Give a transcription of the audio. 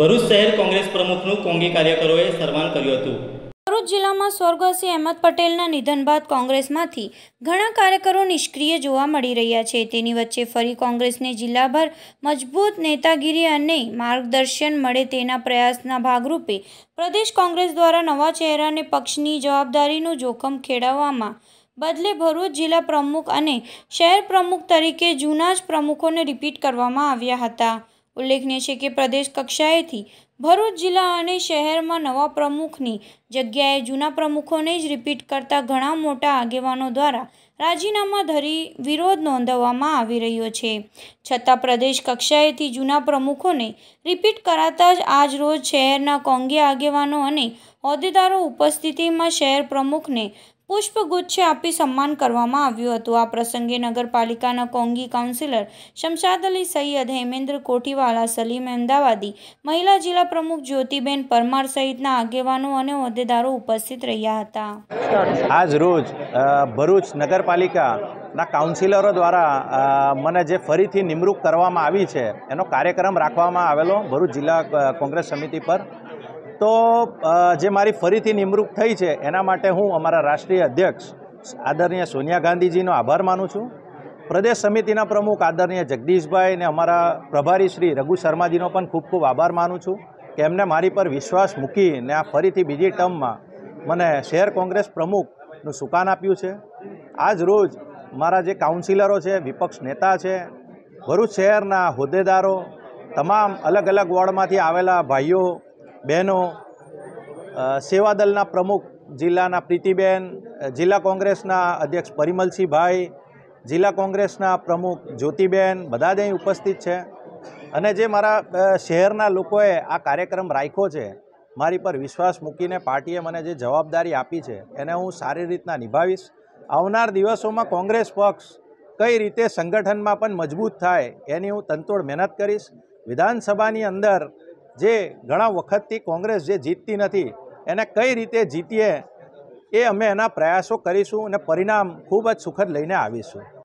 ભરૂચ શહેર કોંગ્રેસ પ્રમુખનું કોંગી કાર્યકરોએ સન્માન કર્યું હતું ભરૂચ જિલ્લામાં સ્વર્ગસી અહેમદ પટેલના નિધન બાદ કોંગ્રેસમાંથી ઘણા કાર્યકરો નિષ્ક્રિય જોવા મળી રહ્યા છે તેની વચ્ચે ફરી કોંગ્રેસને જિલ્લાભર મજબૂત નેતાગીરી અને માર્ગદર્શન મળે તેના પ્રયાસના ભાગરૂપે પ્રદેશ કોંગ્રેસ દ્વારા નવા ચહેરાને પક્ષની જવાબદારીનું જોખમ ખેડાવવામાં બદલે ભરૂચ જિલ્લા પ્રમુખ અને શહેર પ્રમુખ તરીકે જૂના જ પ્રમુખોને રિપીટ કરવામાં આવ્યા હતા ઉલ્લેખનીય છે કે પ્રદેશ કક્ષાએથી ભરૂચ જિલ્લા અને શહેરમાં નવા પ્રમુખની જગ્યાએ જૂના પ્રમુખોને જ રિપીટ કરતા ઘણા મોટા આગેવાનો દ્વારા રાજીનામા ધરી વિરોધ નોંધવામાં આવી રહ્યો છે છતાં પ્રદેશ કક્ષાએથી જૂના પ્રમુખોને રિપીટ કરાતા જ આજ રોજ શહેરના કોંગે આગેવાનો અને હોદ્દેદારો ઉપસ્થિતિમાં શહેર પ્રમુખને પુષ્પગુચ્છ આપી સન્માન કરવામાં આવ્યું હતું આ પ્રસંગે નગરપાલિકાના કોંગી કાઉન્સિલર શમશાદ અલી સૈયદ હેમેન્દ્ર કોઠીવાલા સલીમ અમદાવાદી મહિલા જિલ્લા પ્રમુખ જ્યોતિબેન પરમાર સહિતના આગેવાનો અને હોદ્દેદારો ઉપસ્થિત રહ્યા હતા આજ રોજ ભરૂચ નગરપાલિકાના કાઉન્સિલરો દ્વારા મને જે ફરીથી નિમણૂક કરવામાં આવી છે એનો કાર્યક્રમ રાખવામાં આવેલો ભરૂચ જિલ્લા કોંગ્રેસ સમિતિ પર તો જે મારી ફરીથી નિમણૂક થઈ છે એના માટે હું અમારા રાષ્ટ્રીય અધ્યક્ષ આદરણીય સોનિયા ગાંધીજીનો આભાર માનું છું પ્રદેશ સમિતિના પ્રમુખ આદરણીય જગદીશભાઈ અને અમારા પ્રભારી શ્રી રઘુ શર્માજીનો પણ ખૂબ ખૂબ આભાર માનું છું કે એમને મારી પર વિશ્વાસ મૂકીને આ ફરીથી બીજી ટર્મમાં મને શહેર કોંગ્રેસ પ્રમુખનું સુકાન આપ્યું છે આજ રોજ મારા જે કાઉન્સિલરો છે વિપક્ષ નેતા છે ભરૂચ શહેરના હોદ્દેદારો તમામ અલગ અલગ વોર્ડમાંથી આવેલા ભાઈઓ બહેનો સેવાદલના પ્રમુખ જિલ્લાના પ્રીતિબેન જિલ્લા કોંગ્રેસના અધ્યક્ષ પરિમલસિંહભાઈ જિલ્લા કોંગ્રેસના પ્રમુખ જ્યોતિબેન બધા જ અહીં ઉપસ્થિત છે અને જે મારા શહેરના લોકોએ આ કાર્યક્રમ રાખ્યો છે મારી પર વિશ્વાસ મૂકીને પાર્ટીએ મને જે જવાબદારી આપી છે એને હું સારી રીતના નિભાવીશ આવનાર દિવસોમાં કોંગ્રેસ પક્ષ કઈ રીતે સંગઠનમાં પણ મજબૂત થાય એની હું તંતોડ મહેનત કરીશ વિધાનસભાની અંદર જે ઘણા વખતથી કોંગ્રેસ જે જીતતી નથી એને કઈ રીતે જીતીએ એ અમે એના પ્રયાસો કરીશું અને પરિણામ ખૂબ જ સુખદ લઈને આવીશું